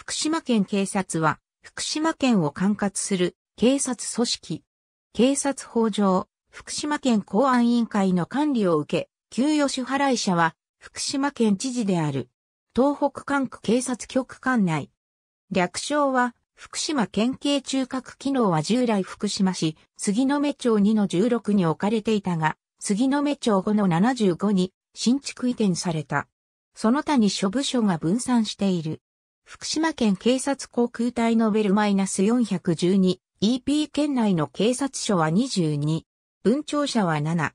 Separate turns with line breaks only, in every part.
福島県警察は、福島県を管轄する警察組織。警察法上、福島県公安委員会の管理を受け、給与支払い者は、福島県知事である、東北管区警察局管内。略称は、福島県警中核機能は従来福島市、杉の目町2の16に置かれていたが、杉の目町5の75に新築移転された。その他に諸部署が分散している。福島県警察航空隊のベルマイナス 412EP 県内の警察署は22、文庁舎は7。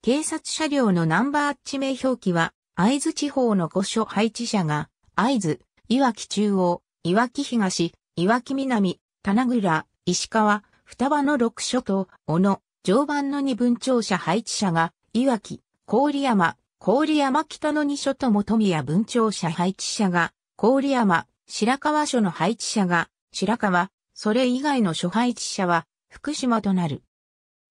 警察車両のナンバー地名表記は、会津地方の5所配置者が、会津、いわき中央、いわき東、いわき南、棚倉、石川、双葉の6所と、小野、常磐の2分庁舎配置者が、いわき、郡山、郡山北の2所とも富谷分庁舎配置者が、郡山、白川署の配置者が、白川、それ以外の諸配置者は、福島となる。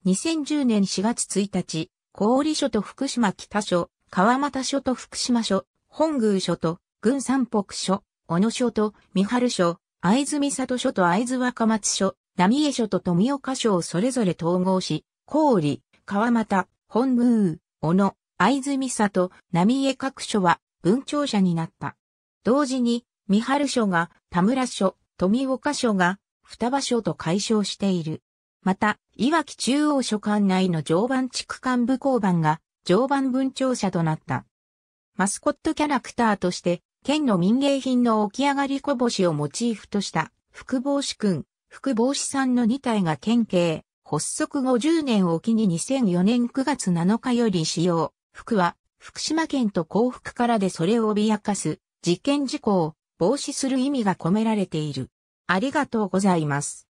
2010年4月1日、郡署と福島北署、川又署と福島署、本宮署と、郡三北署、小野署と、三春署、藍津美里署と藍津若松署、浪江署と富岡署をそれぞれ統合し、郡、川又、本宮、小野、藍津美里、浪江各署は、文庁舎になった。同時に、三春署が田村署、富岡署が双葉署と解消している。また、いわき中央署管内の常磐地区幹部交番が常磐分庁舎となった。マスコットキャラクターとして、県の民芸品の起き上がりこぼしをモチーフとした、福帽子くん、福帽子さんの2体が県警、発足後0年を機に2004年9月7日より使用。服は、福島県と幸福からでそれを脅かす、事件事故を防止する意味が込められている。ありがとうございます。